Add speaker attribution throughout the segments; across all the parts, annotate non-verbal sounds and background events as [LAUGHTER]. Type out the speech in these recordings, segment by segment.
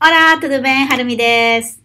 Speaker 1: オラー、トゥルベン、はるみです。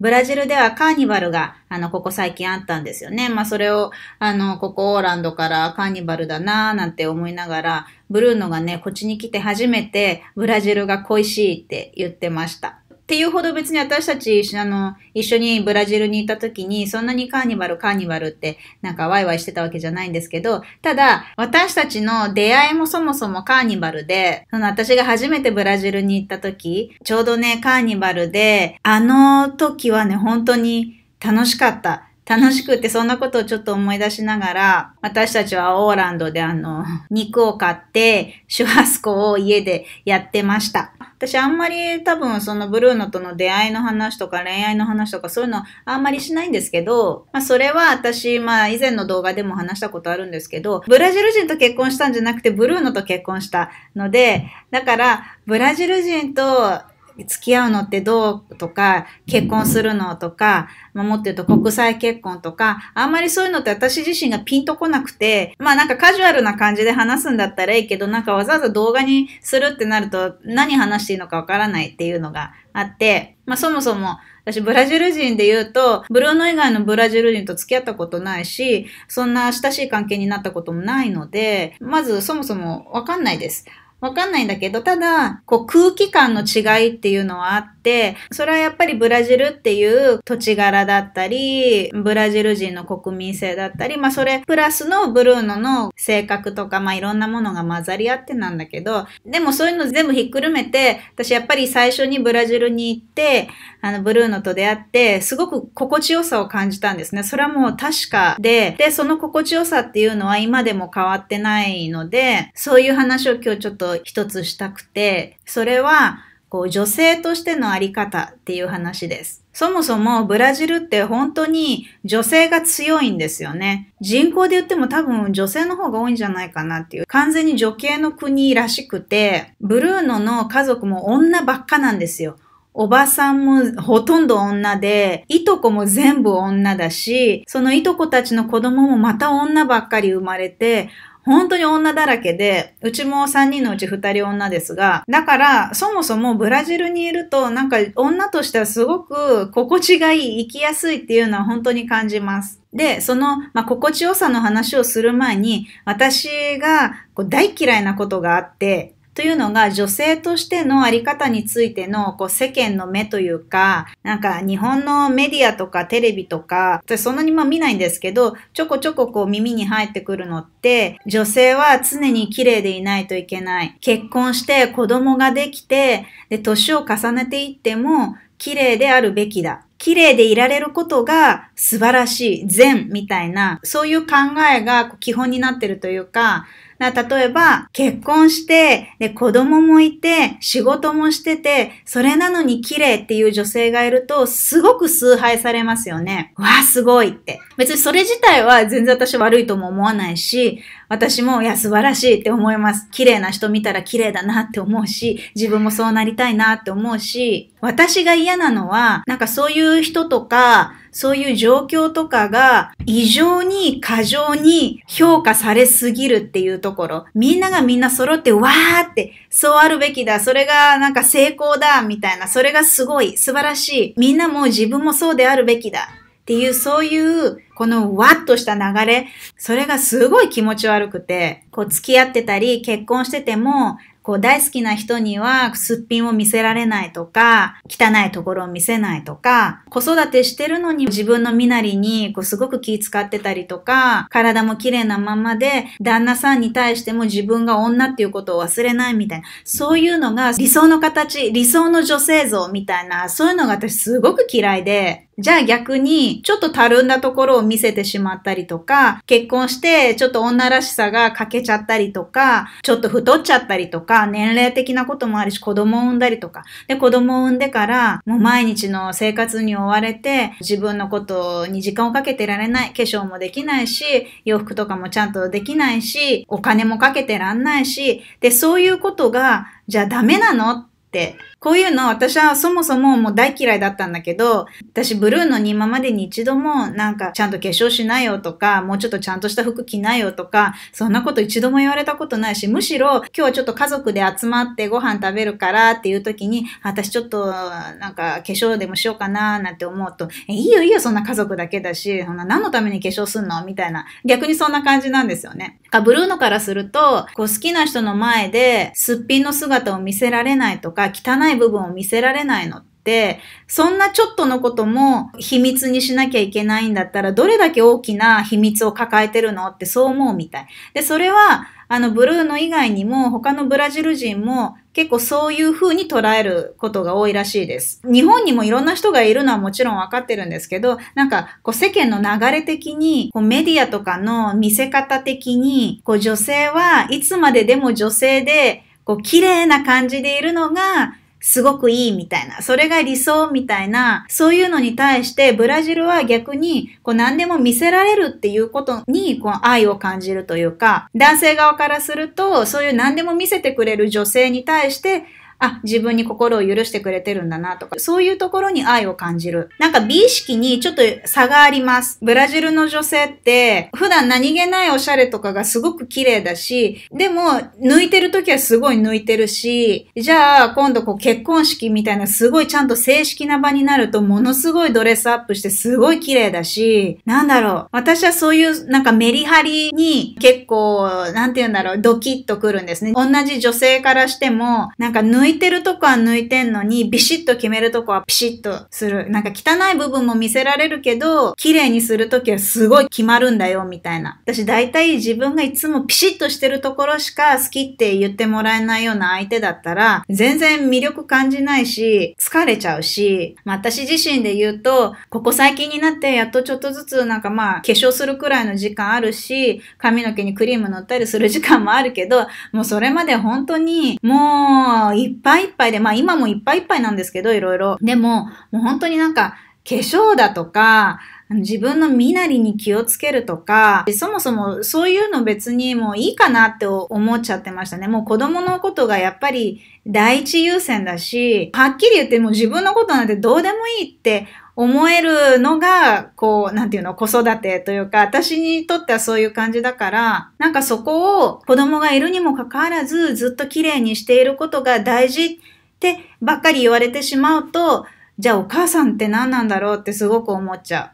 Speaker 1: ブラジルではカーニバルが、あの、ここ最近あったんですよね。まあ、それを、あの、ここオーランドからカーニバルだなーなんて思いながら、ブルーノがね、こっちに来て初めて、ブラジルが恋しいって言ってました。っていうほど別に私たち、あの、一緒にブラジルにいた時に、そんなにカーニバル、カーニバルってなんかワイワイしてたわけじゃないんですけど、ただ、私たちの出会いもそもそもカーニバルで、その私が初めてブラジルに行った時、ちょうどね、カーニバルで、あの時はね、本当に楽しかった。楽しくて、そんなことをちょっと思い出しながら、私たちはオーランドであの、肉を買って、シュワスコを家でやってました。私あんまり多分そのブルーノとの出会いの話とか恋愛の話とかそういうのあんまりしないんですけど、まあそれは私、まあ以前の動画でも話したことあるんですけど、ブラジル人と結婚したんじゃなくてブルーノと結婚したので、だからブラジル人と付き合うのってどうとか、結婚するのとか、まあ、もっと言うと国際結婚とか、あんまりそういうのって私自身がピンとこなくて、まあなんかカジュアルな感じで話すんだったらいいけど、なんかわざわざ動画にするってなると何話していいのかわからないっていうのがあって、まあそもそも私ブラジル人で言うと、ブルーノ以外のブラジル人と付き合ったことないし、そんな親しい関係になったこともないので、まずそもそもわかんないです。わかんないんだけど、ただ、こう空気感の違いっていうのはあって、それはやっぱりブラジルっていう土地柄だったり、ブラジル人の国民性だったり、まあそれプラスのブルーノの性格とか、まあいろんなものが混ざり合ってなんだけど、でもそういうの全部ひっくるめて、私やっぱり最初にブラジルに行って、あのブルーノと出会って、すごく心地よさを感じたんですね。それはもう確かで、で、その心地よさっていうのは今でも変わってないので、そういう話を今日ちょっとを一つしたくて、それは、こう女性としてのあり方っていう話です。そもそもブラジルって本当に女性が強いんですよね。人口で言っても多分女性の方が多いんじゃないかなっていう。完全に女系の国らしくて、ブルーノの家族も女ばっかなんですよ。おばさんもほとんど女で、いとこも全部女だし、そのいとこたちの子供もまた女ばっかり生まれて、本当に女だらけで、うちも3人のうち2人女ですが、だから、そもそもブラジルにいると、なんか女としてはすごく心地がいい、生きやすいっていうのは本当に感じます。で、その、まあ、心地よさの話をする前に、私がこう大嫌いなことがあって、というのが女性としてのあり方についてのこう世間の目というか、なんか日本のメディアとかテレビとか、私そんなにまあ見ないんですけど、ちょこちょここう耳に入ってくるのって、女性は常に綺麗でいないといけない。結婚して子供ができて、で、年を重ねていっても綺麗であるべきだ。綺麗でいられることが素晴らしい、善みたいな、そういう考えが基本になってるというか、例えば、結婚して、で、子供もいて、仕事もしてて、それなのに綺麗っていう女性がいると、すごく崇拝されますよね。わあ、すごいって。別にそれ自体は全然私悪いとも思わないし、私も、いや、素晴らしいって思います。綺麗な人見たら綺麗だなって思うし、自分もそうなりたいなって思うし、私が嫌なのは、なんかそういう人とか、そういう状況とかが異常に過剰に評価されすぎるっていうところ、みんながみんな揃ってわーって、そうあるべきだ、それがなんか成功だ、みたいな、それがすごい、素晴らしい、みんなも自分もそうであるべきだ。っていう、そういう、このわっとした流れ、それがすごい気持ち悪くて、こう付き合ってたり、結婚してても、こう大好きな人にはすっぴんを見せられないとか、汚いところを見せないとか、子育てしてるのに自分の身なりにこうすごく気使ってたりとか、体も綺麗なままで、旦那さんに対しても自分が女っていうことを忘れないみたいな、そういうのが理想の形、理想の女性像みたいな、そういうのが私すごく嫌いで、じゃあ逆に、ちょっとたるんだところを見せてしまったりとか、結婚してちょっと女らしさが欠けちゃったりとか、ちょっと太っちゃったりとか、年齢的なこともあるし、子供を産んだりとか。で、子供を産んでから、もう毎日の生活に追われて、自分のことに時間をかけてられない、化粧もできないし、洋服とかもちゃんとできないし、お金もかけてらんないし、で、そういうことが、じゃあダメなのってこういうの私はそもそももう大嫌いだったんだけど、私ブルーのに今までに一度もなんかちゃんと化粧しなよとか、もうちょっとちゃんとした服着なよとか、そんなこと一度も言われたことないし、むしろ今日はちょっと家族で集まってご飯食べるからっていう時に、私ちょっとなんか化粧でもしようかななんて思うと、え、いいよいいよそんな家族だけだし、そんな何のために化粧すんのみたいな、逆にそんな感じなんですよね。かブルーノからすると、こう好きな人の前ですっぴんの姿を見せられないとか、汚いない部分を見せられないのって、そんなちょっとのことも秘密にしなきゃいけないんだったら、どれだけ大きな秘密を抱えてるのってそう思うみたい。で、それは、あの、ブルーの以外にも、他のブラジル人も、結構そういう風に捉えることが多いらしいです。日本にもいろんな人がいるのはもちろん分かってるんですけど、なんか、こう世間の流れ的に、こうメディアとかの見せ方的に、こう女性はいつまででも女性で、こう綺麗な感じでいるのが、すごくいいみたいな、それが理想みたいな、そういうのに対してブラジルは逆にこう何でも見せられるっていうことにこう愛を感じるというか、男性側からするとそういう何でも見せてくれる女性に対してあ、自分に心を許してくれてるんだなとか、そういうところに愛を感じる。なんか美意識にちょっと差があります。ブラジルの女性って、普段何気ないおしゃれとかがすごく綺麗だし、でも、抜いてる時はすごい抜いてるし、じゃあ、今度こう結婚式みたいなすごいちゃんと正式な場になると、ものすごいドレスアップしてすごい綺麗だし、なんだろう。私はそういうなんかメリハリに結構、なんて言うんだろう、ドキッとくるんですね。同じ女性からしても、なんか抜いいてるとこは抜いてんのに、ビシッと決めるとこはピシッとする。なんか汚い部分も見せられるけど、綺麗にするときはすごい決まるんだよ、みたいな。私大体自分がいつもピシッとしてるところしか好きって言ってもらえないような相手だったら、全然魅力感じないし、疲れちゃうし、まあ私自身で言うと、ここ最近になってやっとちょっとずつなんかまあ化粧するくらいの時間あるし、髪の毛にクリーム塗ったりする時間もあるけど、もうそれまで本当にもういっぱいいっぱいで、まあ今もいっぱいいっぱいなんですけど、いろいろ。でも、もう本当になんか、化粧だとか、自分の身なりに気をつけるとか、そもそもそういうの別にもういいかなって思っちゃってましたね。もう子供のことがやっぱり第一優先だし、はっきり言ってもう自分のことなんてどうでもいいって思えるのが、こう、なんていうの、子育てというか、私にとってはそういう感じだから、なんかそこを子供がいるにもかかわらず、ずっと綺麗にしていることが大事ってばっかり言われてしまうと、じゃあお母さんって何なんだろうってすごく思っちゃ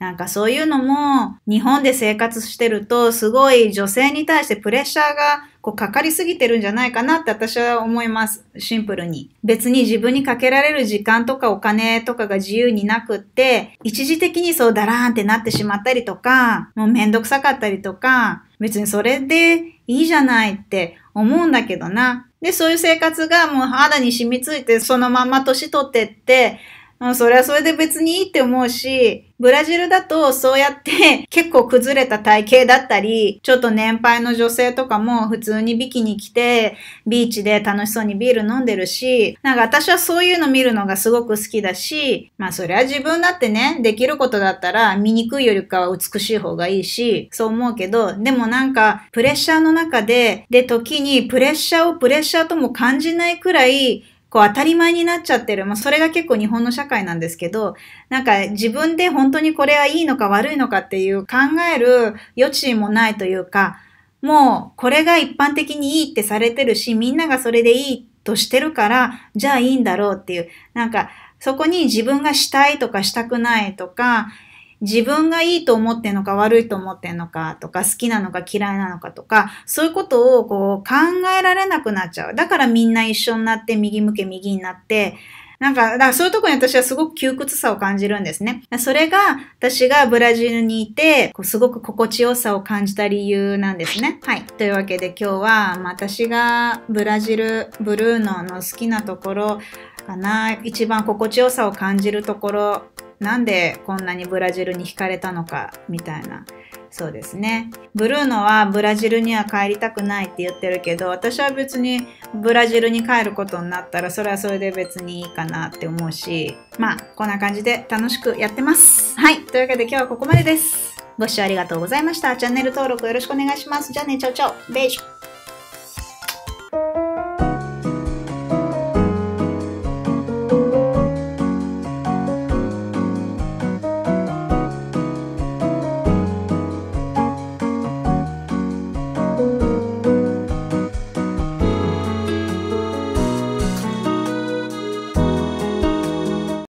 Speaker 1: う。なんかそういうのも日本で生活してるとすごい女性に対してプレッシャーがこうかかりすぎてるんじゃないかなって私は思います。シンプルに。別に自分にかけられる時間とかお金とかが自由になくって、一時的にそうだらーんってなってしまったりとか、もうめんどくさかったりとか、別にそれでいいじゃないって思うんだけどな。で、そういう生活がもう肌に染みついて、そのまま年取ってって、それはそれで別にいいって思うし、ブラジルだとそうやって [LAUGHS] 結構崩れた体型だったり、ちょっと年配の女性とかも普通にビキに来て、ビーチで楽しそうにビール飲んでるし、なんか私はそういうの見るのがすごく好きだし、まあそりゃ自分だってね、できることだったら醜いよりかは美しい方がいいし、そう思うけど、でもなんかプレッシャーの中で、で時にプレッシャーをプレッシャーとも感じないくらい、こう当たり前になっちゃってる。まあ、それが結構日本の社会なんですけど、なんか自分で本当にこれはいいのか悪いのかっていう考える余地もないというか、もうこれが一般的にいいってされてるし、みんながそれでいいとしてるから、じゃあいいんだろうっていう、なんかそこに自分がしたいとかしたくないとか、自分がいいと思ってんのか悪いと思ってんのかとか好きなのか嫌いなのかとかそういうことをこう考えられなくなっちゃう。だからみんな一緒になって右向け右になってなんか、だからそういうとこに私はすごく窮屈さを感じるんですね。それが私がブラジルにいて、こうすごく心地よさを感じた理由なんですね。はい。というわけで今日は、まあ、私がブラジル、ブルーノの好きなところかな、一番心地よさを感じるところなんでこんなにブラジルに惹かれたのかみたいなそうですねブルーノはブラジルには帰りたくないって言ってるけど私は別にブラジルに帰ることになったらそれはそれで別にいいかなって思うしまあこんな感じで楽しくやってますはいというわけで今日はここまでですご視聴ありがとうございましたチャンネル登録よろしくお願いしますじゃあねちゃうちゃうベージュ